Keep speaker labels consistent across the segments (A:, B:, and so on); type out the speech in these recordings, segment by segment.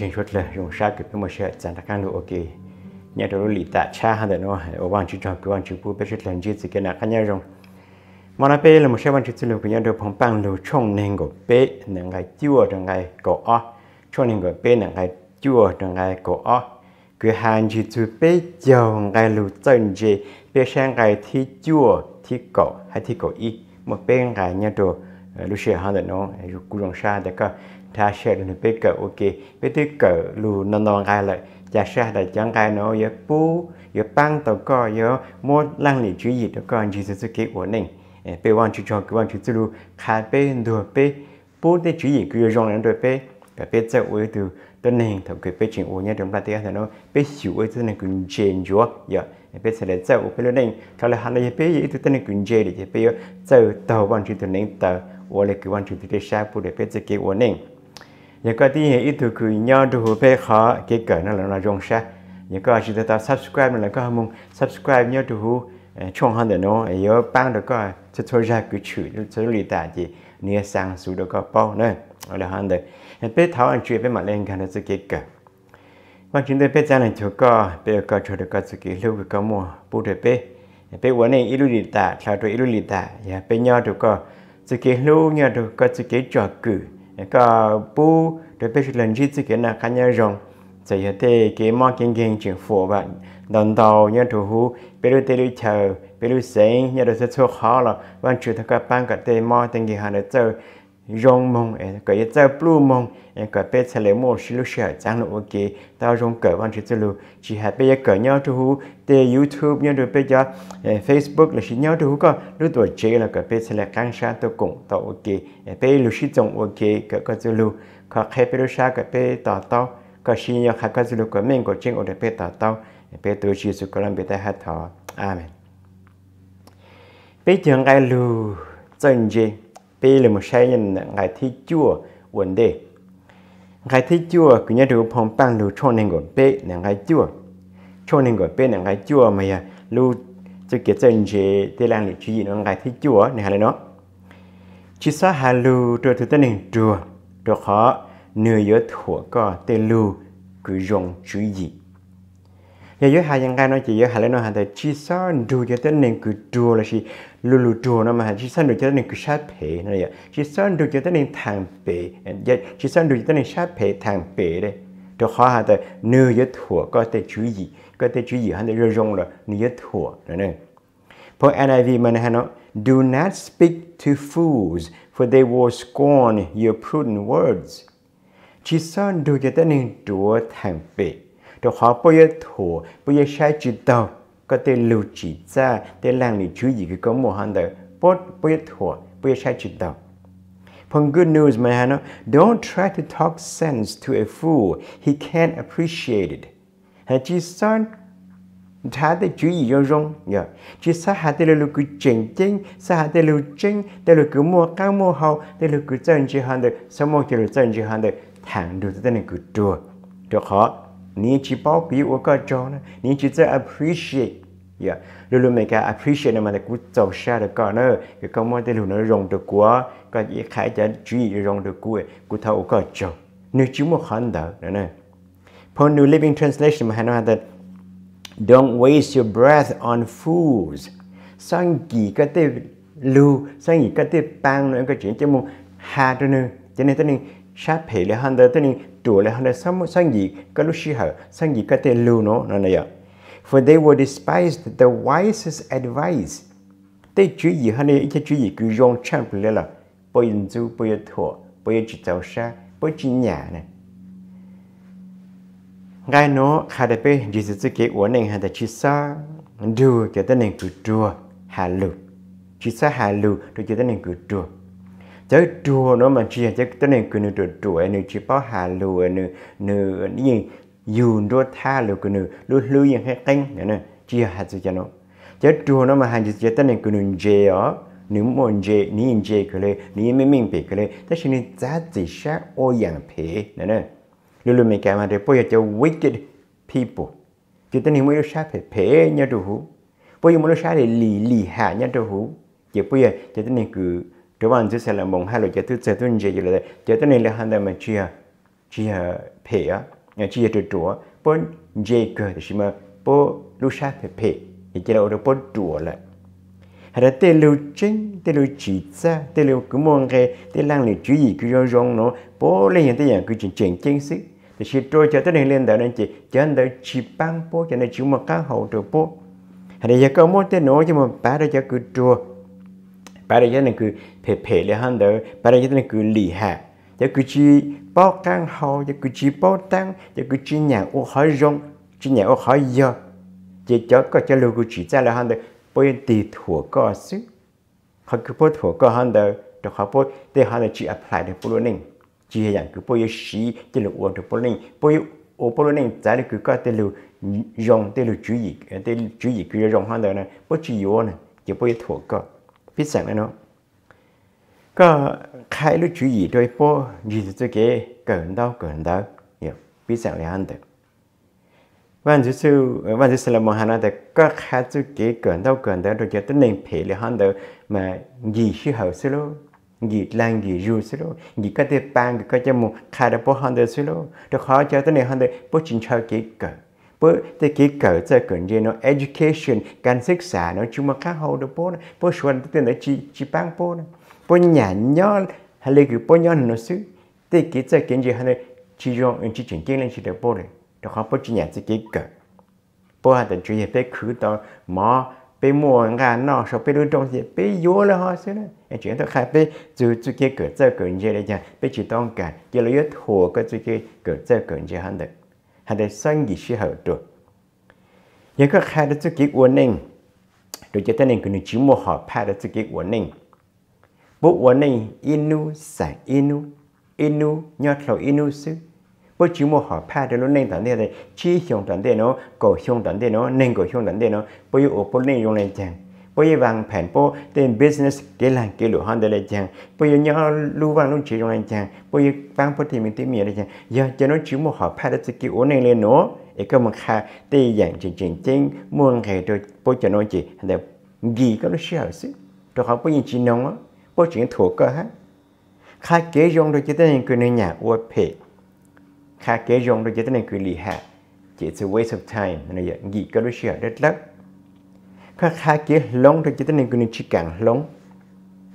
A: anh xuất là dùng sát cái mà sẽ chẳng ta càng được ok nhà đầu lý tạ cha hơn đó nó ở bên chỉ trong cái bên chỉ bu bên chỉ lần chỉ cái nào khác nhau rồi mà nó bé là một số bên chỉ lúc cái nhà đầu phòng bằng lưu trong nên cái bé nên cái chua trong cái cổ ó trong nên cái bé nên cái chua trong cái cổ ó cứ hàng chỉ chua bé giàu cái lưu chân chỉ bé sang cái thì chua thì cổ hay thì cổ y một bên cái nhà đầu lúc xưa hơn đó nó cứ dùng sát để cái ta sẽ được bị cỡ ok bị tư cỡ lù non non gai lại giả sẽ đại chẳng gai nó yếu bú yếu băng tàu co yếu mua lăng lý chú ý tàu co chỉ sự cái ổn định bị quan chú cho cái quan chú tư lù khai bê đồ bê bú để chú ý cứ rong lên đồ bê cái bê sẽ ổn từ tên này thậm chí bê chuyện ổn nhá trong ta tiếc là nó bê chịu ổn tên này cũng chèn chúa dạ, giờ bê sẽ để sẽ ổn bê lên này thằng là hàng này bê gì từ tên này cũng chèn để bê giờ ờ, tàu quan chú tên này tàu ổn là cái quan chú tư để sao bù để bê sẽ cái ổn định những cái tí hệ ít thứ cứ nhau đồ hộp khó kết cỡ nó là nó rong sa những cái chỉ ta subscribe là có mong subscribe nhau đồ hộp trong ờ, hơn để nó ờ, nhớ bang được có cho thôi ra cứ chửi cho lì tả gì nia sang xuống được có bao nữa là hơn đấy bé thảo anh chuyện bé mặt lên cái nó sẽ kết cỡ mà vâng, chúng tôi biết rằng là chỗ có bé có cho được có sự kiện lưu cái mua bù được bé bé vốn này ít lì tả sao tôi ít lì tả nhà dạ, bé nhau được có sự kiện lưu nhau được có sự kiện cho cử có bố để bây giờ lần gì thì cái nào khăn nhau rồi, thì có thể cái mong kinh kinh chuyển phổ và đồng đạo nhà thủ hú bây giờ tới đi chờ bây giờ sáng nhau được xuất khó rồi, vẫn chưa thấy các bạn có thể mong tình hình hàng được chơi rong mong em eh, cái ý tao blue mong em eh, cái bé xe lấy một xíu xe chẳng lộ ok tao rong cỡ văn chữ lù chỉ hạt bây cái cỡ nhau cho hú tê youtube nhau rồi bây giờ eh, facebook là xí nhau cho hú có lúc tuổi trẻ là cái bé xe lấy căng sáng tôi cũng tao ok em bé lúc xí trồng ok cái cái chữ lù có khai bé lúc xa cái bé tao tao có xí nhau khai cái chữ lù có mình có chuyện ở đây bé tao tao bé tôi chỉ sự có làm bé ta hát thọ amen bé chẳng ai lù chân gì bây giờ một sai nhân ngài thi chua vấn đề ngài thi chua cứ như được phong bằng à, lưu cho nên gọi bê là ngài chua cho nên gọi bê là ngài chua mà ya lưu cho cái chân chế để làm lịch chú ý nó ngài thi chua này hay là nó chỉ sợ hà lưu cho thứ tên chua cho họ nửa yếu thủa có tê lưu cứ dùng chú ý giờ dưới hai dân gai nó chỉ dưới hai lên nó hàng thì chỉ sao đủ cho tới nên cứ đủ là gì lù lù đủ nó mà chỉ sao đủ cho tới nên cứ sát phê nó vậy chỉ sao đủ cho tới nên thang phê giờ dạ, chỉ sao đủ cho tới nên sát phê thang phê đấy cho khó hàng thì nửa dưới thua có thể chú ý có thể chú ý hàng thì rồi rong là nửa dưới thua nữa nè For NIV mình hàng nó do not speak to fools for they will scorn your prudent words chỉ sao đủ cho tới nên đùa thang phê đồ họ bây giờ thổ sai chỉ đầu có thể lưu chỉ ra làm lý chú gì cái có một hàng đầu bớt bây giờ thổ sai chỉ đầu From good news, man, don't try to talk sense to a fool. He can't appreciate it. Hãy chỉ sơn thà để chú ý rong rong nhờ chỉ sa hạ tới lưu cứ chỉnh chỉnh sa hạ tới lưu chỉnh tới lưu cái mua cao mua hậu để lưu cái chân chỉ hàng được sao mua tới lưu chân chỉ hàng được thẳng được tới này cái đùa được không? chỉ chỉ 你只包比我个招呢，你只在 appreciate yeah lu lu mấy cái appreciate mà cũng giàu xa được con nữa cái công môn tên luôn nó rộng được quá cái ý khai trả chú ý rong được của của thâu có chồng nếu chỉ một hẳn đó nữa nè For New Living Translation mà nói là Don't waste your breath on fools sang gì cái tên lu sang gì cái tên bang nữa cái chuyện cho mong hà đó nữa cho nên tôi nên sát phê là hẳn đó tôi nên sang sang gi, gi, for they were despised the wisest advice. They 主意，他呢一些主意，佢用产品来了，不用做，不要拖，不要去造山，不去 nhà này. Ngài nó khai đại bê, Jesus tự kể uống nên hắn đã chỉ sa đưa cho tên nên cứu chúa hà lù, chỉ sa hà lù, rồi cho tên nên cứu chúa chứ chùa nó mà chia chứ tới nên cứ nửa chùa chùa nửa chỉ bảo hà lùa nửa nửa như dùng đua tha lùa cứ nửa lùa lùa gì hết canh nữa nè chia hạt cho nó chứ chùa nó mà hàng chỉ tới nên cứ nửa chơi ó nửa mòn chơi nửa chơi cái này nửa mấy mình bì cái này tất nhiên nên giá trị sát ô dạng phê nữa nè lùa lùa mấy cái mà để bây giờ cho wicked people chứ tới nên mới được sát phê phê nhau đồ hú bây giờ mới được sát để lì lì hạ nhau đồ hú chứ bây giờ cho tới nên cứ các bạn chỉ sẽ là mong hai loại chế thứ chế thứ gì là chế thứ này là hai đại mà chia chia phê à nhà chia trụ trụ bốn dây cơ thì xem mà bốn lúc sát phê, phe thì chỉ là ở đó bốn trụ lại hay là tê lưu chân, tê lưu chỉ sa, tê lưu cứ mong cái tê lang này chú ý cứ rong rong nó bốn lên hiện tây dạng cứ chỉnh chỉnh chính thì chỉ trôi cho tới đây lên đó nên chị cho anh đợi chỉ băng bốn cho nên chúng mà căn hậu được bốn, hay là giờ có một tên nổ cho mà bà đó giờ cứ trua bà đó giờ này cứ phê phê lại hơn đó bà đây chúng ta cứ lì hạ giờ cứ chỉ bao căng hò giờ cứ chỉ bao tăng giờ cứ chỉ nhà ô hỏi rong chỉ nhà ô hỏi giờ chỉ cho có cho lưu cứ chỉ ra là hơn đó bây tì thua có xứ họ cứ bao thua có hơn đó cho họ bao để họ là chỉ apply được bao nhiêu chỉ là cứ bao nhiêu sĩ chỉ là uống được bao nhiêu bao nhiêu ô bao nhiêu giá là cứ có tên lưu rong tên lưu chú ý tên chú ý cứ rong hơn đó nè bao chỉ yếu nè chỉ bao nhiêu thua có biết sẵn là nó có khai lúc chú ý đôi bộ như thế cái gần đâu gần đâu hiểu biết rằng là anh được văn vâng, chữ sư văn vâng, chữ sư là một hàng đó có khai cái gần đâu gần đâu rồi cho tới nên phê là anh được mà gì sư hậu luôn gì lan gì ru sư luôn gì có thể ban có cho một khai đó bộ anh được luôn rồi khó cho nên anh được bộ chính cho cái gần bữa thì cái cỡ cho cần gì nó education can ศึกษา nó chúng mà khác hậu đó bố này bố xuân tới nó chỉ chỉ bang bố này po nhà nhó hay là cái po nhó nó xứ thì cái cái cái gì hay chỉ cho anh chỉ chuyển kiến lên chỉ được po rồi đó không po chỉ nhà chỉ cái cỡ po hay là chỉ là bé khứ đó mà bé mua ngà nó sau bé đôi trong gì bé yếu là họ xứ đó anh chuyển tới khai bé từ từ cái cỡ từ cỡ như thế này bé chỉ ต้อง cả giờ lấy ít hồ cái từ cái cỡ từ cỡ như thế này hay là sang gì sẽ hợp được những cái khai đó từ cái warning rồi cho tên này cũng chỉ mua họ phát được từ cái warning bố uốn này inu sản inu inu nhọt lầu inu sư bố chỉ mua họ pa để nó nên tận đây này chi hiong tận đây nó cổ hiong tận đây nó nên cổ hiong tận đây nó bố yêu ôp bố nên dùng lên chăng bố yêu vàng phèn bố tên business kế làm kế lụa hơn lên chăng chẳng bố yêu nhau lưu vàng luôn chỉ dùng lên chăng bố yêu vàng bố thì mình tìm miệng lên chăng giờ cho nó chỉ mua họ pa để tự kỷ uốn này lên nó ấy cơ mà kha tây dạng chỉ chỉ chính mua ngày rồi bố cho nó chỉ để gì có nó sợ chứ cho họ bố nhìn chỉ nông á bố chuyện thuộc cơ hết khai kế rong đôi chế tên nên quyền này nhà ua phê khai kế rong đôi chế tên nên quyền lì hạ chỉ sự waste of time nên là gì cơ đối xưa rất lắm khai khai kế long đôi chế tên hình quyền chỉ càng long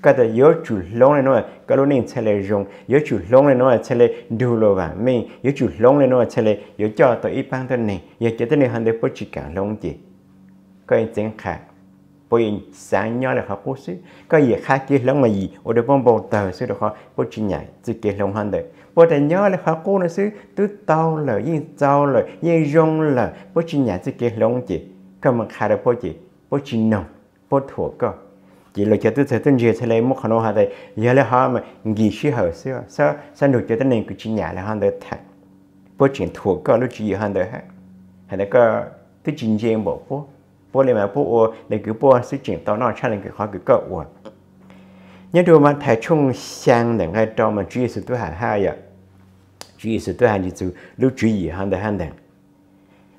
A: cái đó yếu chủ long này nói cái lúc nên sẽ là rong yếu chủ long này nói sẽ là đủ lo và mình yếu chủ long này nói sẽ là yếu cho tôi ít bằng tên này yếu chế tên nên hành để bố chỉ càng long chỉ anh chính khác bởi sáng nhỏ là khó bố sư có gì khác kia lắm mà gì ở đây bông bông tờ sư được khó bố chỉ nhảy chỉ kia lòng hơn đấy bố đại nhớ là khó cố nữa sư tứ tao là yên tao là yên rong là bố chỉ nhảy chỉ kia lòng chị còn mà khai được bố chị bố chỉ nồng bố thua cơ chỉ là cho tôi thấy tôi nhiều thấy một khả năng hơn đấy giờ là họ mà nghỉ sư hở xưa sao sao được cho tôi nên cứ chỉ nhảy là hơn đấy thật bố chỉ thua cơ lúc chỉ hơn đấy hết hay là có tôi chỉ riêng bộ bố bố lì mà bố để cứ bố sự chuyện tao nó chắc là cái khó cứ cỡ ủa nhớ đồ mà thầy chung sang để ngay đó mà Chúa Giêsu tôi hàng hai ạ Chúa Giêsu tôi hàng Giêsu lưu chú ý hàng đời hàng đời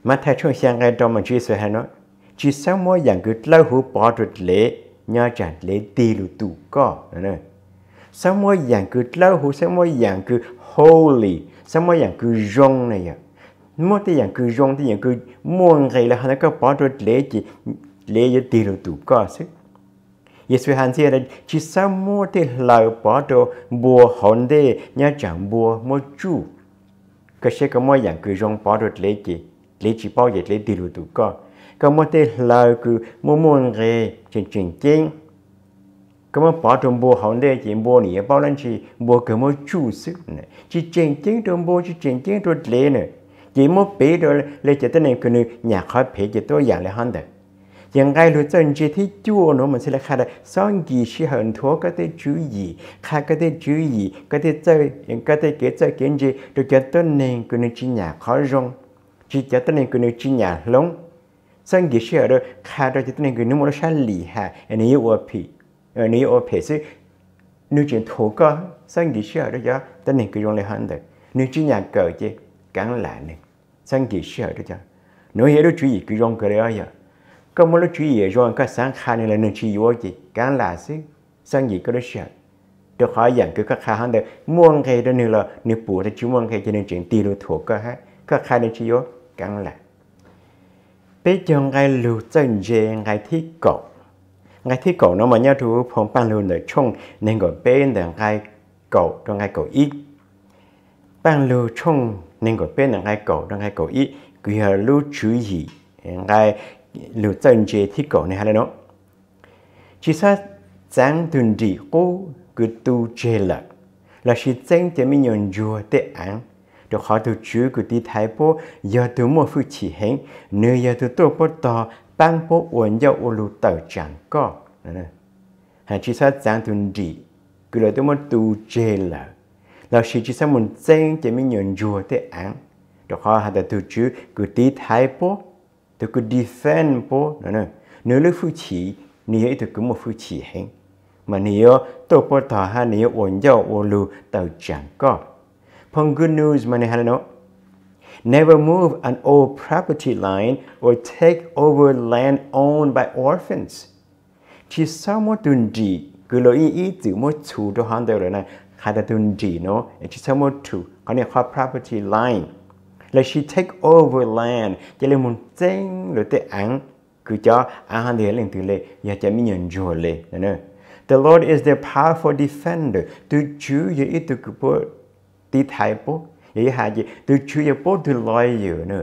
A: mà thầy chung sang ngay đó mà Chúa Giêsu hàng nó chỉ sau mỗi dạng cứ lâu hú bỏ được lễ nhớ chặt lễ tì lù tù có nữa sau mỗi dạng cứ lâu hú sau mỗi dạng cứ holy sau mỗi dạng cứ rong này ạ mua thì gì cứ dùng thì dạng cứ mua ngày là hắn có bỏ được lấy chỉ lấy cho tiền được tụ có chứ Yesu hắn sẽ là chỉ sao mua thì lỡ bỏ đồ bùa hồn đê nhà chẳng bùa mua chú cái sẽ có mỗi dạng cứ dùng bỏ được lấy chỉ lấy chỉ bao giờ lấy tiền được tụ có có mua thì lỡ cứ mua mua ngày chân chuyện chính cái mà bỏ trong bộ hậu đây chỉ bộ này bao lần chỉ bộ cái mà chủ sức này chỉ chân chính trong bộ chỉ chân chính trong lễ này chỉ một bé rồi lấy chỉ tên em cái nữ nhà khỏi phải chỉ tôi dạng lấy hắn đấy yang gai lu zhen ji ti ju no men se le kha de song gi shi hen tuo ge de ju yi kha cái de ju yi cái de zai cái ge de ge zai gen ji de ge de ne ge chỉ ji nya kha rong ji ge de ne ge ne ji nya long song gi shi de kha de ge de ne ge ne mo sha li ha and you or p and you or p se nu jin tuo ge song gi shi de giờ de ne cái rong le han được ne chỉ nya cờ chứ gang la ne sang kỳ sợ được chưa? nếu hiểu đó chuyện ý cứ rong cái đó giờ có một lúc chuyện ý rồi cái sáng khai này là nên chuyện gì cái là xí sang gì cái đó sợ tôi hỏi rằng cứ các khai hắn đây muốn cái đó nữa là nếu bùa thì chúng muốn cái cho nên chuyện tiền đồ thuộc cơ ha các khai nên chuyện gì cái là bây giờ ngay lưu chân dê ngay thiết cậu ngay thiết cậu nó mà nhau thu phong ban lưu nơi chung nên gọi bên là ngay cậu cho ngay cậu ít ban lưu chung nên có bên là ngay cổ đang ngay cổ ý quý hờ lưu chú ý ngay lưu chân chế thi cổ này hay nó chỉ sa chẳng tuần đi cô cứ tu chế là là chỉ chân thì mình nhận chùa tế ăn được họ tu chú cứ đi thái bộ giờ tu mua phước chỉ hành nếu giờ tu tu bộ to tăng bộ ổn giáo ổn lưu tờ chẳng có nè chỉ sa chẳng tuần đi cứ là tu mua tu chế là là chỉ chỉ xem mình xem chỉ mình nhận rùa thế ăn đó khó hạt là từ chứ cứ tí thái bố từ cứ defend bố nữa nữa nếu lúc phụ chỉ nếu ấy thì cứ một phụ chỉ hết mà nếu tôi bố thọ ha nếu ổn dầu ổn lù tàu chẳng có phong good news mà này hay nó Never move an old property line or take over land owned by orphans. Chỉ sao mà tuần gì cứ lỗi ý từ mỗi chủ đồ hàng đều rồi này di, no? And she samo tu. Kani ha property line. Là she take over land. Chỉ là muốn tên rồi tới ăn. Cứ cho ăn hàng thì lên từ lệ. Giờ cho mình nhận rồi lệ. Nè The Lord is their powerful defender. Tu chú giờ ít tu cứ bố tí thái bố. Giờ hạ gì. Tu chú giờ bố tu loài giờ nè.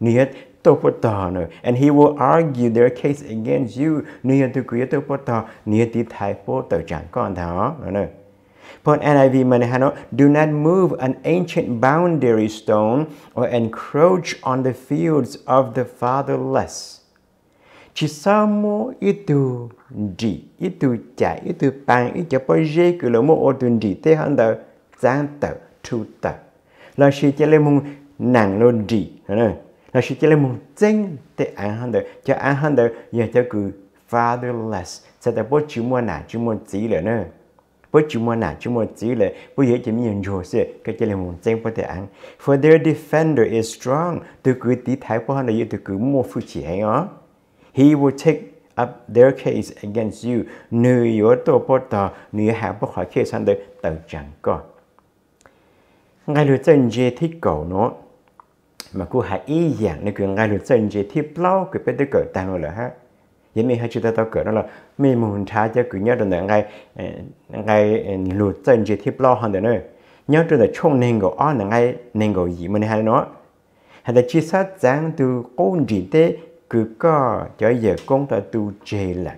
A: Nhiệt topotana and he will argue their case against you nia tu kuya topota nia ti thai po tờ chẳng con thảo nữa But NIV Manhattan, do not move an ancient boundary stone or encroach on the fields of the fatherless. sao Chisamo itu di, itu cha, itu pang, itu poje kulomo otun di, te handa zan tờ, tu tờ. Là shi chale mung nàng lô di, là shi chale mung zeng te an handa, cha an handa ya cha ku fatherless. Sa ta po chimua na, chimua zi le nè với chúng mình là chúng mình chỉ là với hệ chỉ mình rồi sẽ cái chỉ là muốn tranh với để ăn for their defender is strong từ cứ tí thái của họ là từ cứ mua phu chỉ hay ó he will take up their case against you nếu yếu tố bắt tờ nếu hạ bắt khỏi khi sang tới tự chẳng có ngay lúc chân dễ thích cầu nó mà cô hãy ý dạng nó cứ ngay lúc chân dễ thích lâu cứ biết tới cỡ ta rồi là hết giờ mình hay chúng ta tao cỡ đó là mình muốn trả cho cứ nhớ được là ngay ờ, ngay ờ, lụt chân chỉ thiếp lo hơn đấy nữa nhớ được là chung nên gọi ăn là ngay nên gọi gì mình hay nó hay là chỉ sát giang từ công gì tế cứ có cho giờ công ta tu chê lại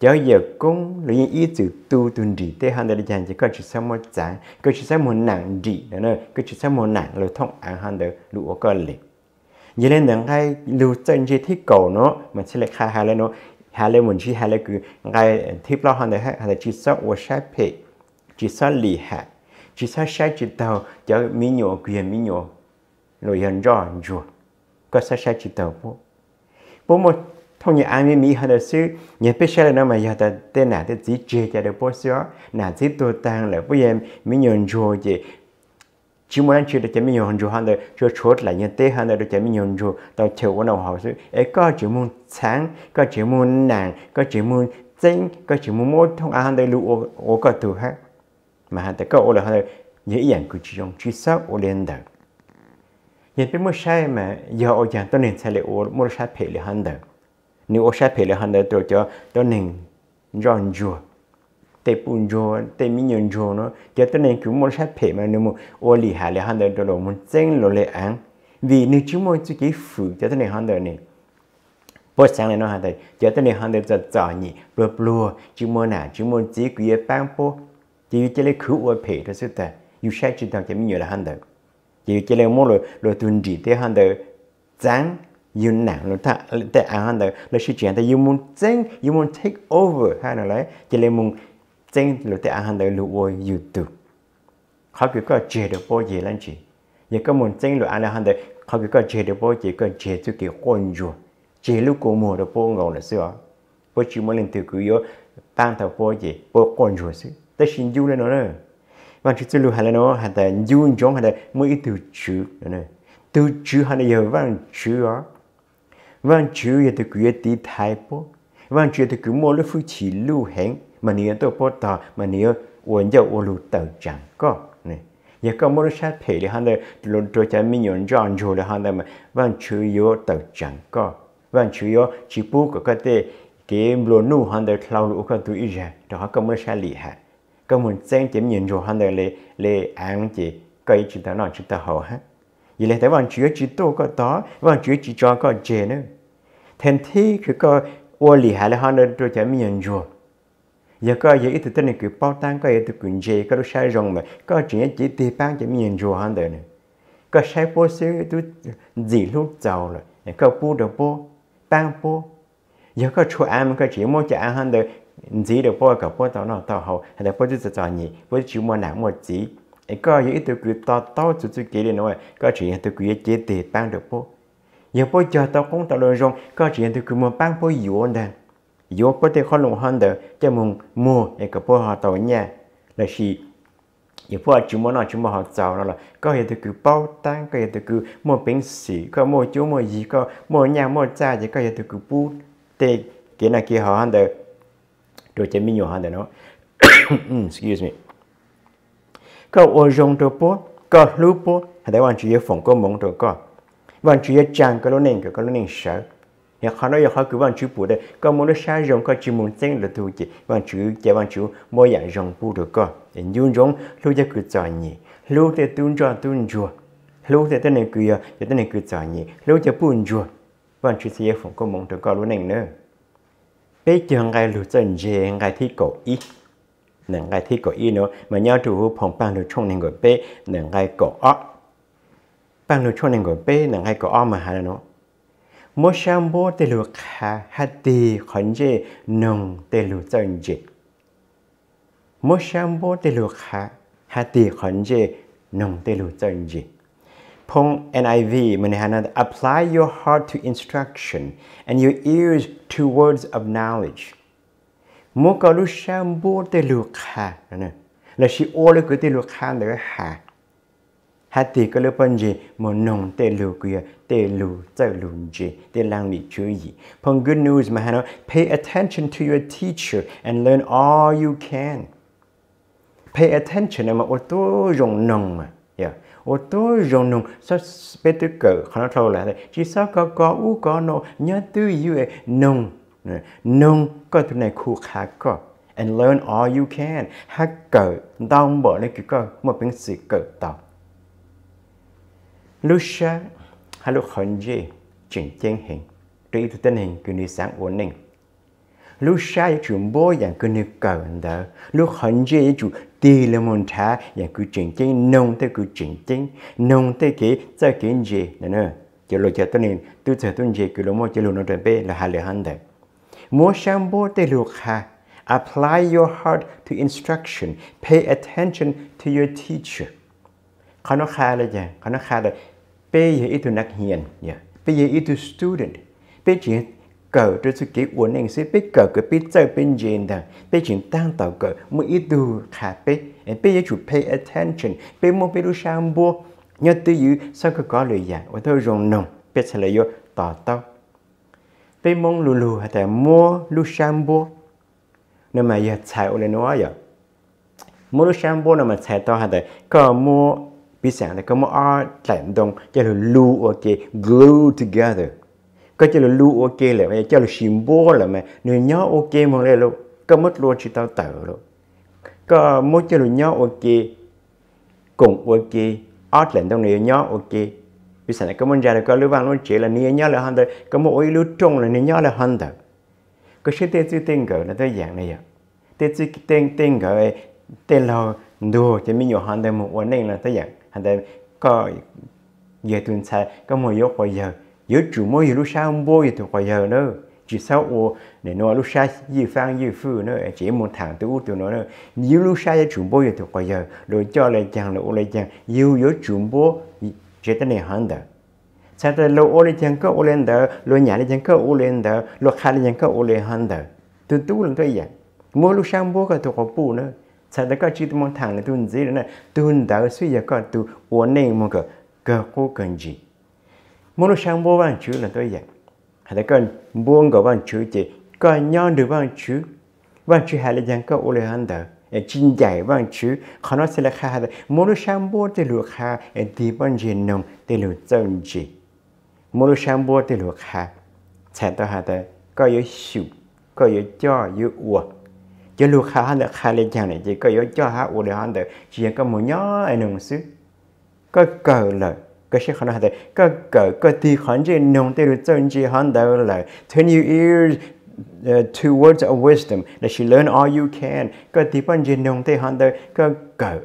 A: cho giờ cũng lấy ý từ tu tu đi thế hơn đây là chẳng chỉ có chỉ xem một chẳng có chỉ xem một nặng gì nữa có chỉ xem một nặng là thông an hơn đó lụa có liền như lên cái lưu chân chi thích cổ nó mà sẽ lại khai lên nó hà lên mình chi hà lên cứ cái ờ, thiết lo hoàn đấy hà là chỉ sợ và sai phe chỉ lì hạ chỉ sợ sai chỉ tàu cho mi nhỏ quyền mi nhỏ rồi hiện rõ rồi có sai chỉ tàu bố bố một thông như ai mi hà là sư nhà biết sai là nó mà giờ ta tên nào tên gì được bố sửa nào gì tôi tăng là bố em mi nhỏ rồi chứ chỉ muốn ăn chơi được chém mình hồn chú hắn đời cho chốt lại nhân tế hắn đời được chém mình hồn tao chơi quan nào họ chứ ấy có chỉ muốn sáng có chỉ muốn nặng có chỉ muốn chính có chỉ muốn mỗi thông ăn đời lũ ô có từ hết mà hắn tới có ô là hắn đời dễ dàng cứ chỉ dùng chỉ sát ô lên được nhưng bên mua sai mà giờ ô chẳng tao nên sai lại ô mua sai phải là hắn đời nếu ô sai phải là hắn đời tôi cho tao nên chọn chuột te punjo te minyon jo no ya to nen ku mo sha phe ma no mo o li ha le han de do lo mo chen lo le an vì ni chu mo chu ki fu ya to nen han de ne po sang le no han de ya to nen han de za za ni blo blo chu mo na chu mo ji ku ye pang po ti yu che le ku o phe to su ta yu sha chu ta ke minyo le han de ti yu che le mo lo lo tun ji te han de zang yêu nặng nó ta ta ăn hơn là là sự chuyện ta yêu muốn change yêu muốn take over hay là lấy chỉ là muốn chính lúc thì anh hàng lũ ôi youtube họ cứ có chế được bao gì lên chị giờ có muốn chính lúc anh hàng đời họ cứ có chế được bao gì có chế cho kiểu quan chùa chế lúc cô mua được bao ngầu là xưa bao chỉ muốn lên từ cứ tăng thầu bao gì bao quan chùa xứ tới xin lên nó nữa mà vâng, chỉ từ lúc hàng nó hàng đời du trong hàng đời mới ít từ chữ nữa từ chữ hàng đời giờ vẫn vâng, chữ á vẫn vâng, chữ giờ từ cứ bao vẫn chữ từ cứ mua lúc phụ chỉ lưu hành mà nếu tôi bỏ tỏ mà nếu uống cho uống lụt tàu chẳng có này giờ có một sát phê thì hắn đây luôn trôi chảy mình nhận chọn rồi là hắn đây mà vẫn chủ yếu tàu chẳng có vẫn chủ yếu chỉ bù của cái tê cái luôn nu hắn đây thâu lũ con tụi ra đó có một sát lì hại có một xem chém nhận rồi hắn đây lấy lấy ăn chỉ cái chúng ta nói chúng ta hậu hết vậy là thế vẫn chủ yếu chỉ tu có đó vẫn chủ yếu chỉ cho có chè nữa thành thi cái có ô lì hại là hắn đây trôi chảy mình nhận rồi giờ có giờ ít thì tên này cứ bao tan có giờ thì cứ dễ có đồ sai rong mà có chuyện chỉ thì bán chỉ miền rùa hơn đời này có sai bố xíu tu gì lúc giàu rồi có bố được bố bán bố giờ có chỗ ăn có chỉ mua cho ăn hơn đời gì được bố có bố tao nó tao hậu hay là bố chỉ cho nhỉ bố chỉ mua nào mua gì, có giờ ít thì cứ tao tao chút chút kia này, nói có chuyện thì cứ chỉ thì bán được bố giờ bố cho tao cũng tao lời rong có chuyện thì cứ mua bán bố dụ anh yo po te kho lung han de te mung mo e ka po ha to nya là shi ye po chu mo na chu mo ha chao la có ye te ku bao tang có ye te ku mo ping si có mo chu mo yi có mo nya mo cha ye có ye te ku pu te cái này kia họ han de rồi chỉ mình nhỏ han de nó excuse me có ô rong to po có lu po hay là bạn chỉ phòng có mong to có bạn chỉ chang có lo nên có lo nên sợ nhà khó nói khó cứ bằng chữ bù đây có muốn nó sai rồng có chữ muốn tên là thu chỉ bằng chữ chỉ bằng chữ mỗi dạng rồng bù được co nên dùng rồng lúc giờ cứ chọn nhỉ lúc thì tuân cho tuân chùa lúc thì tên này cứ giờ thì tên này cứ chọn nhỉ lúc giờ buồn chùa bằng chữ sẽ không có mong được co luôn này nữa bây giờ ngày lúc chân gì ngày thi cổ ít nâng ngày thi cổ ít nữa mà nhau chủ phong bằng được trong này gọi bây, nên ngày cổ ọ bằng được trong này gọi bây, nên ngày cổ ọ mà hà nó mo shambo te lu kha ha ti khon je nong te lu zeng je mo shambo te lu kha ha ti khon je nong te lu zeng je pong niv mon han apply your heart to instruction and your ears to words of knowledge mo ka lu shambo te lu kha na la shi o le te lu kha de ha hạt thì có lớp bên gì mà nông tê lù kia tê lù tê lù gì tê lang bị chú ý phong good news mà hắn pay attention to your teacher and learn all you can pay attention mà ô tô dùng nông mà yeah ô tô dùng nông sao bê tư cỡ hắn thâu lại chỉ sao có có u có nô nhớ tư yêu ấy nông nông có thứ này khu khá có and learn all you can hát cỡ đau bỏ lên cái cơ một bên sự cỡ tạo Lucia hay lúc hồn dê chỉnh thiên hình trị tu tình hình cứ nữ sáng ổn định lúc xa ya chủ bố yang cứ nữ cầu đó lúc hận dê ya chủ tì lê môn thá yang cứ chỉnh chỉnh nông tới cứ chỉnh chỉnh nông tới kế cho kế dê nè nè chỉ lo cho tình hình tu thờ tu dê cứ lo mô chỉ lo nó trở về là hà lệ hẳn đấy mua sang bố tới lúc hà apply your heart to instruction pay attention to your teacher khá nó khá là gì khá nó khá là bây giờ ít nạc hiền nhỉ bây giờ ít student bây giờ cờ cho sự kiện của anh bây giờ cờ cái biết bên trên đó bây giờ tăng tạo cờ mỗi ít đủ khả bây bây giờ chủ pay attention bây muốn bây đủ sang bua nhớ tư dữ sau cái có lời giảng và tôi rồng nồng bây giờ là do tỏ tao bây mong lù lù hay là mua lù sang bua nên mà giờ chạy ở lên nó vậy mua lù sang bua nên mà chạy tao hay là cờ mua bị sáng là có một ở tạm đông cho là lưu ok glue together có cho là lưu ok là mà cho là symbol là mà người nhớ ok mà lên luôn có mất luôn chỉ tao tự luôn có mỗi cho là nhớ ok cùng ok ở tạm đồng này nhớ ok bị sáng là có một giờ là có lưu văn luôn chỉ là người nhớ là hơn đời có một ôi lưu trung là người nhớ là hơn đời có sự tên chữ tên gỡ là tới dạng này vậy à. tên chữ tên tên gỡ tên lò đồ cho mình nhiều hơn đời một ổn định là tới dạng hắn đây có giờ tuần sai có một yếu quay giờ yếu chủ mỗi yếu lúc sao không bôi tụi quay giờ nữa chỉ sau ô để nó lúc sai gì phang gì phu nữa chỉ một thằng tụi tụi nó nữa yếu lúc sai chủ bôi tụi quay giờ rồi cho lại chẳng là ô lại chẳng yếu yếu chủ bôi chỉ tên này hắn đó sao ta lo ô lại chẳng có ô lên đó lo nhà lại chẳng có ô lên đó lo khai lại chẳng có ô lên hắn đó tụi tụi lần cái gì mỗi lúc sao bôi cái tụi quay bù nữa sao đó có chỉ tụi mong thằng tụi tôi gì nữa tụi tôi đã suy giờ có tụi uốn nên mong cái cơ cô cần gì muốn nó sang bố vẫn chú là tôi vậy hay là con buông của vẫn chú chứ, có nhon được bạn chữ bạn chữ hay là giang có ô lê hàn đó chính giải bạn chữ khó nó sẽ là khá hay muốn nó sang bố thì lựa khá thì bạn gì nông thì lựa chân gì muốn nó sang bố thì lựa khá sẽ tôi hay là có yếu sụp có yếu cho yếu uổng cho lúc khá hắn được khai lên chẳng này chỉ có yếu cho hắn ủ được hắn được chỉ có một nhỏ anh nông sư có cờ lời có sẽ khả năng được có cờ có thì khả năng nông tiêu chân chỉ hắn được lời turn your ears uh, towards a wisdom that you learn all you can có thì phần chỉ nông tiêu hắn được có cờ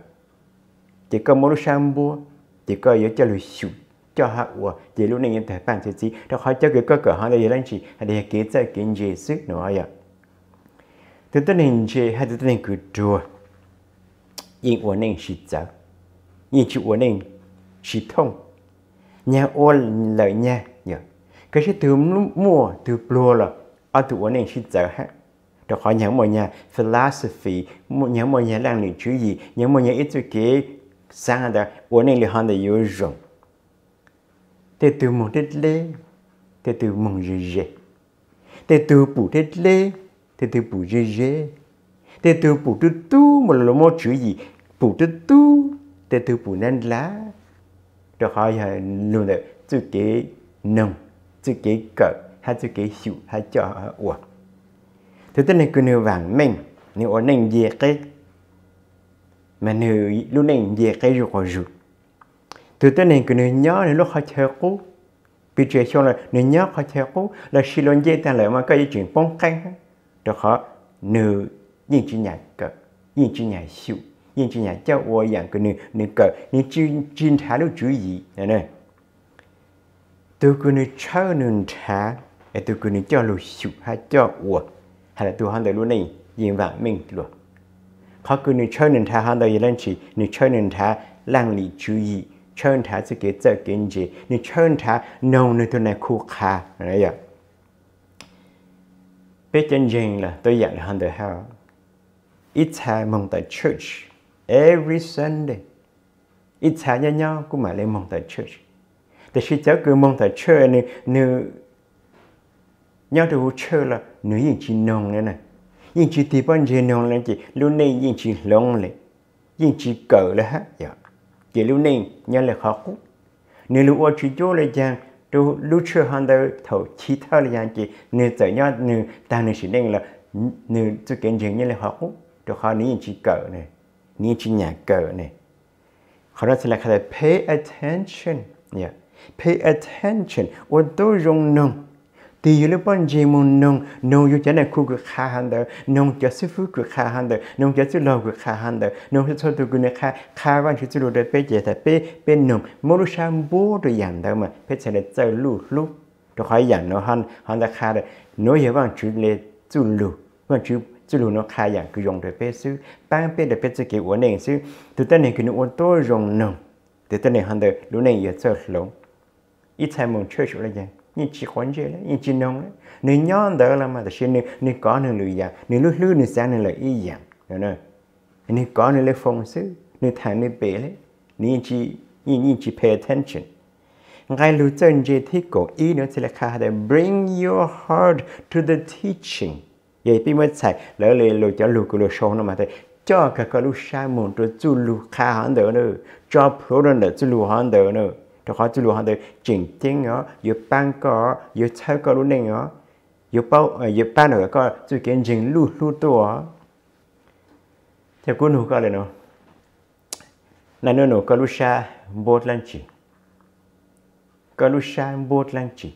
A: chỉ có một sáng bua chỉ có yếu cho lúc sụp cho họ của chỉ lúc này những thể phản chỉ chỉ đó khó cho cái cơ cỡ họ đây chỉ gì để kế cho kiến gì sức nữa vậy dạ tôi tên hình chế hay tôi tên hình cứ đùa yên ổn nên xịt giáo yên chịu ổn nên xịt thông nhà ổn lợi nhà nhờ cái sẽ từ mua từ plua là ở từ ổn nên xịt giáo hết đó khó nhớ mọi nhà philosophy những mọi nhà đang luyện chữ gì những mọi nhà ít chữ kế sang đó ổn nên là hơn là yếu rộng thế từ một đất lê tôi từ mong gì gì thế từ bù đất lê thế tôi bù dê dê thế tôi bù tu tu mà là một chữ gì bù tu tu thế tôi bù nên lá được hỏi là luôn là chữ kế nông chữ kế cỡ hay chữ kế hiệu hay cho ủa thế tôi này cứ nêu vàng mình nếu ở nền gì cái mà nếu lúc nền gì cái rồi còn rồi từ tới nền cứ nêu nhớ này lúc họ chơi cú bị chuyện xong là nêu nhớ họ chơi cú là xì lon dây ta lại mà có chuyện bóng căng đó họ nữ nhưng chỉ nhà cờ nhưng chỉ nhà siêu nhưng chỉ nhà cháu ô dạng cái nữ nữ cờ nữ chuyên chuyên thả nó chú gì nè nè tôi cứ nữ chơi nữ thả để tôi cứ nữ cho lù siêu hay cho ô hay là tôi hoàn toàn luôn này yên vạn mình luôn họ cứ nữ chơi nữ thả hoàn toàn yên lên chỉ nữ chơi nữ thả lang lì chú gì chơi thả sẽ kế giờ kiến gì nữ chơi thả nông nữ tôi này khu khá này ạ. Dạ biết chân riêng là tôi dạy là Hunter Hell ít thà mong tại church every Sunday ít thà nhau nhau cũng mà lên mong tại church để khi cháu cứ mong tại church này nếu nhau được church là nữ yên chỉ nông này này yên chỉ thì bao nhiêu nông lên chị luôn này yên chỉ long lên yên chỉ cỡ là hết giờ chị luôn này nhau là khó cú nếu lúc ở chỉ chỗ là chàng to lucho hande to chital yang ki ne ta nya ta la gen to ha ni chi ka ne ni chi nya ka ne la pay attention ya pay attention wo do thì yêu lúc bọn chị muốn nông nông yêu chả này khu cực khá hẳn đó nông chả sư phụ cực khá hẳn đó nông chả sư lâu cực khá hẳn đó nông chả sư tụ cực khá khá văn chữ sư lô đó bê chế thật bê bê nông mô lúc sáng bố đồ dàng đó mà bê sẽ là dâu lù lù đó khỏi dàng nó hẳn hẳn là khá đó nô yếu văn chú lê chữ lù văn chú chữ lù nó khá dàng cứ dùng đồ bê sư bán bê đồ bê sư kì uống nền sư tụi tên này cứ nó uống tô dùng nông tụi tên này hẳn đó lù này yếu sơ lù ít thay mong chơi chỗ là dàng nhưng chỉ quan chế đấy nhưng chỉ nông đấy nên nhon đỡ là mà ta nên nên có nên lười già nên lúc lúc nên sáng nên là y giảm rồi nè nên có nên lấy phong sư nên thằng nên bể đấy nên chỉ nên nên chỉ pay attention ngay lúc chân chế thì có ý nó thì là khá là bring your heart to the teaching vậy bây mới chạy lỡ lì lùi cho lùi của lùi sâu nó mà thầy cho các cái lùi sai môn rồi chú lùi khá hơn đỡ nữa cho pro nữa chú lùi hơn đỡ nữa cho khó chú lùa hả tới chỉnh tiếng á yếu ban có yếu thơ có luôn nè á yếu bao yếu ban ở có chú kiến chỉnh lù lù tổ theo cô nụ có lời nó là nó nụ có lù xa bột lan chỉ có lù xa bột lan chỉ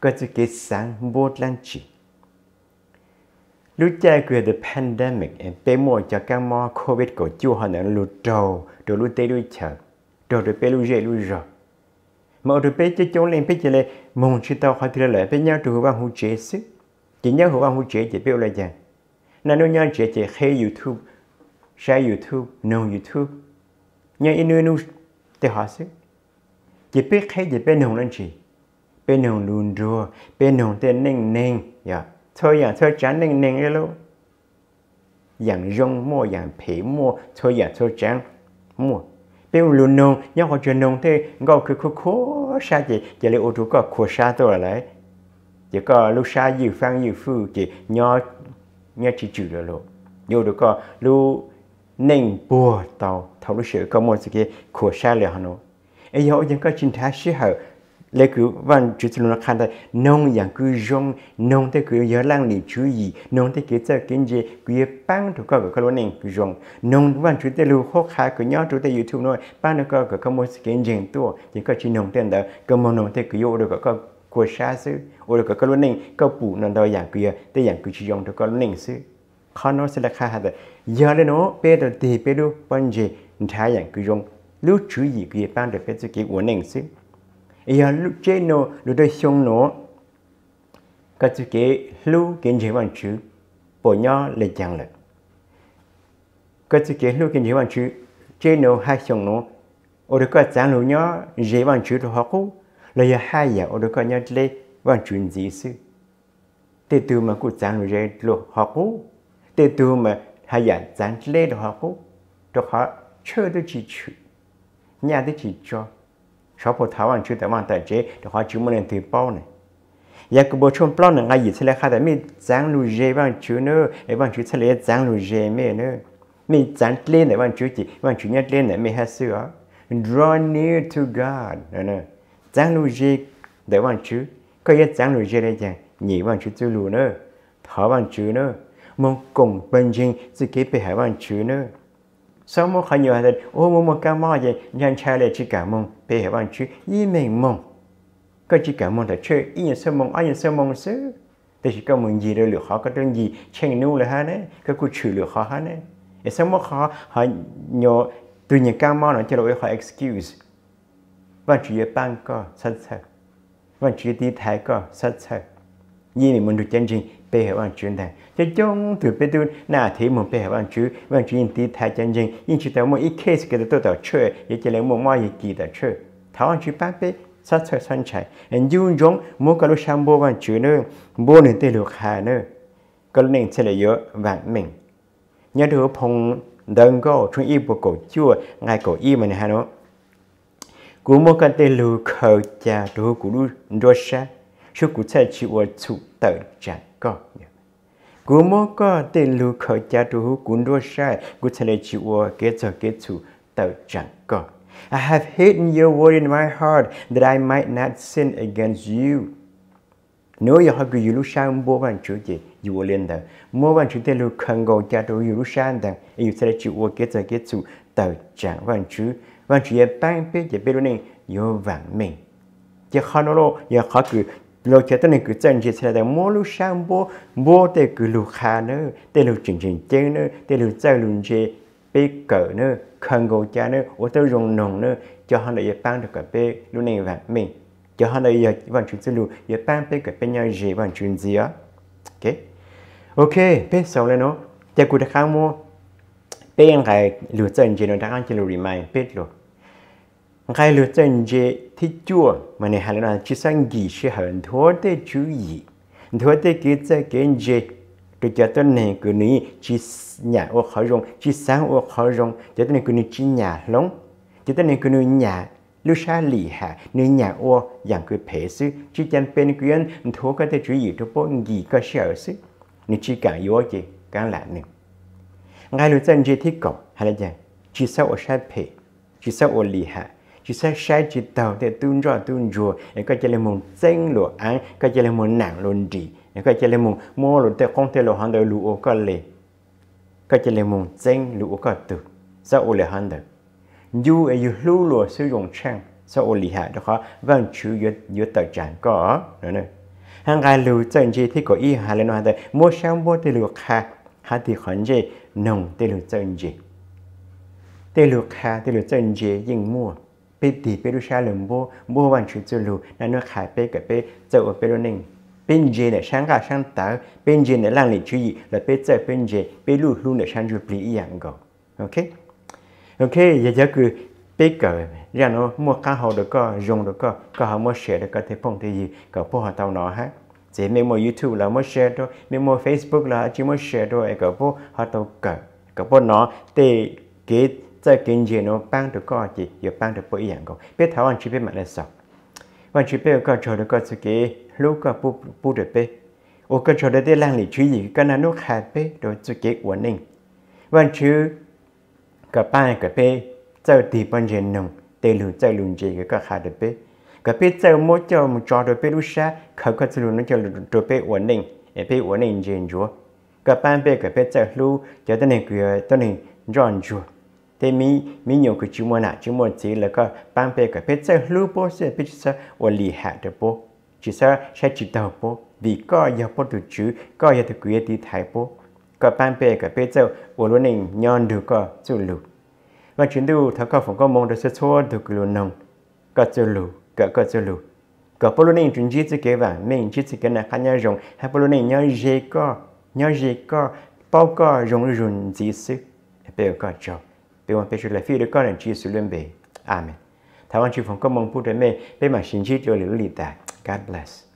A: có chú kiến sáng bột lan chỉ lúc cha của the pandemic em bé mồi cho các mò covid của chú hơn nữa lụt đầu, rồi lụt tới lụt chợt trò rồi bé lu dễ lu rồi mà rồi bé chơi chỗ lên bé chơi này mong chỉ tao khai thuyền lại bé nhau trụ vào hũ chế sức chỉ nhớ hũ vào hũ chế chỉ biết là gì nà nó nhau chế chế hay youtube share youtube no youtube nhớ nhau inu nuôi để học sức chỉ biết hay chỉ biết nồng lên chỉ biết nồng luôn rùa biết nồng tên neng neng dạ thôi dạ thôi chán neng neng cái lô dạng rong mua dạng phế mua thôi dạ thôi chán mua biểu luôn nông nhau họ chuyện nông thế ngô cứ khu khu sa chị chị lấy ô chú có khu sa tôi lại chỉ có lúc sa dự phang dự phu chị nhau nhau chỉ chữ rồi luôn nhiều được có lúc nên bùa tàu thầu lúc sửa có một cái khu sa lại hà nội ấy giờ những cái chính thái sĩ hậu lê cứ văn chữ từ nó khăn tại nông dạng cứ rong nông thế cứ giờ lang lì chú gì nông thế cứ chơi kinh gì cứ bang thuộc các cái này cứ rong nông văn chú từ lưu khó khá cứ nhớ chữ từ youtube nói bang được các cái mối kinh gì tua chỉ có chỉ nông tên đó cơ môn nông thế cứ yêu được các của xa sư ô được các cái này cơ phụ nó đòi dạng cứ thế dạng cứ chỉ rong được các này sư khó nói sẽ là khá hạt giờ lên nó bây giờ thì bây giờ quan gì thái dạng cứ rong lưu chú gì cứ bang được cái chữ cái của này sư ý hả lúc chế nó lúc đây xong nó các chú kế lưu kiến chế bằng chữ bộ nhỏ lệ chẳng lệ các chú kế lưu kiến chế bằng chữ chế nó hai xong nó ở đó có chẳng lưu nhỏ dễ bằng chữ rồi họ cũng là hai giờ ở đó có nhau lệ bằng chữ gì sư từ từ mà cụ chẳng lưu dễ lưu họ cũng từ từ mà hai giờ chẳng lệ rồi họ cũng rồi họ chơi được chỉ chữ nhà được chỉ cho ชอบพอท้าวันชื่อแต่วันแต่เจ๊แต่ความชื่อมันเองตีเป้าเนี่ยอยากกบชมปล้อนหนึ่งไงหยิบทะเลค่ะแต่มีจังลูเจบ้างชื่อเนอะไอ้บ้างชื่อทะเลจังลูเจไม่เนอะมีจังเล่นไอ้บ้างชื่อจีบ้างชื่อเนี่ยเล่นไอ้ไม่ให้เสือ draw near to God เนอะจังลูเจแต่บ้างชื่อก็ยังจังลูเจได้จังหนีบ้างชื่อจูลูเนอะท้าบ้างชื่อเนอะมองกงเป็นจริงจะเก็บไปหาบ้างชื่อเนอะ sau một khai nhiều hạt ô mong mong ca mò gì nhân trai lại chỉ cảm mong bề hệ bằng chú, y mình mong có chỉ cảm mong là chơi y nhân sơ mong ai nhân sơ mong sứ thế chỉ có mong gì đâu lựa khó có đơn gì chen nô là ha nè có cụ chữ lựa khó ha nè sau một khó họ nhỏ từ những ca mò nó cho lỗi họ excuse chú chỉ ban có sát sạch và chỉ đi thái có sát sát, như mình muốn được chân chính bây giờ ăn chuyển thầy cho chung từ bê tu na thì một bây giờ ăn chuyển ăn chuyển đi thay chân chân yên chú tao một ít case cái đó tôi đã chơi vậy chỉ là một mai gì kỳ tao chơi thảo ăn chú bác bê sát sát sân chạy anh dương giống mua cái lúc sang bố ăn chú nữa bố nên tê được hà nữa cái lúc này sẽ là yếu vạn mình nhớ được phong đơn go chúng y bộ cổ chua ngay cổ y mình hà nó cú mua cái tê lừa khờ cha đồ cú đu đua sát chú cụ sẽ chỉ ở tự tờ trả có cú mô có tên lưu khởi cha chú cún đua sai cụ sẽ lại chịu ở kế giờ kế chủ tờ trả có I have hidden your word in my heart that I might not sin against you. Nếu giờ họ cứ yêu sao mua bàn chủ gì yêu lên đó, mua bàn chủ tên lưu khẩn cầu cha tôi yêu sao đó, yêu sẽ chỉ ở cái giờ cái chủ tờ trạng bàn chủ bàn chủ ye bang biết giờ biết luôn nên yêu vàng mình. Giờ họ nói lo, giờ họ cứ lo che tên cứ chân chỉ sẽ đang mua lu sang bố bố tê cứ lu khá nữa tê lu chỉnh chỉnh chơi nữa tê lu chơi lu chơi bê cỡ nữa khăn gấu cha nữa ô tô dùng nồng nữa cho hắn lại ban được cả bê luôn này và mình cho họ lại giờ vẫn chuyển xin lu giờ ban bê cả bê nhau gì vẫn chuyển gì á ok ok bê sau lên nó tê cứ đã khang mua bê ăn cái lu chân chỉ nó đang ăn chỉ lu remind bê luôn ngay lượt chân dễ thì chua mà này hà lan chỉ sang gì sẽ hơn thua tê chú ý, thua tê kia tê kia dễ cái chợ tên này cứ ní chỉ nhà ô khó dùng, chỉ sáng ô khởi rong chợ tên này cứ ní chỉ nhà lóng chợ tên này cứ ní nhà lưu xa lì hà ní nhà ô dạng cứ phê sư chỉ chân bên quyền thua cái tê chú ý thua bố gì có sợ sư ní chỉ cần yếu chứ càng lạ nữa ngay lượt chân dễ thì cậu hà là gì chỉ sao ô sai phê chỉ sao ô lì hà chỉ sẽ sai chỉ tàu để tuân rõ tuân rùa em có chơi lên một danh lụa ăn có chơi lên một nặng luôn gì em có chơi lên một mua lụa để không thể lụa hàng đời lụa có lệ có chơi lên một danh lụa có từ sao ô lệ hàng đời dù ở dù lưu lụa sử dụng trang sao ô lì hạ đó khó vâng chú dưới dưới tờ chẳng có nữa nữa hàng ngày lưu chân gì thì có ý hà lên hàng đời mua sang mua thì lụa khác hà thì khẩn chế nồng thì lụa chân gì thì lụa khác thì lụa chân gì dừng mua 被地被路下人不不完全走路，那那海被个被走被路人。bên dưới là sáng cả sáng tạo bên dưới là lang lịch chú ý là bên trái bên dưới bên lù luôn là sáng chụp lý dạng ok ok giờ giờ cứ bên cờ ra nó mua cá hồ được dùng được có có họ mua share được có phong thì gì có phù hợp tao nó ha chỉ mấy youtube là mua share thôi mấy mua facebook là chỉ mua share thôi có phù hợp tao cờ có phù nó thì cái 在跟前侬帮着高级有帮着不一样个，别台湾区别蛮来少，湾区别个找的个自己路个不不着别，我个找的在浪里区域，个那侬海别都自己稳定，湾区个帮个别在地方人侬，在路在路这个个海的别，个别在么叫么找的别路啥，可个子路侬叫着别稳定，也别稳定人着，个帮别个别在路叫的那个叫的人着。thế mi mi nhiều cái chú muốn à chú muốn gì, là có ban bè cái biết sao lưu bố sẽ biết sao và lì hạ được bố chỉ sao sẽ chỉ đầu bố vì có giờ bố được chú có giờ được quý đi thay bố có ban bè cái biết sao và luôn nên nhon được có chú lưu và chúng tôi thằng có phòng có mong được sẽ cho được luôn nông có chú lưu có có chú lưu có bố luôn nên chuyến chỉ cái và mình chỉ cái này khác nhau rồi hay bố luôn nên nhau gì có nhau gì có bao có dùng run gì sự bây giờ có chồng pe wan pechu la fi de kon en chi su lumbe amen taiwan chi phong kom mong pu de me pe ma shin chi lo li ta god bless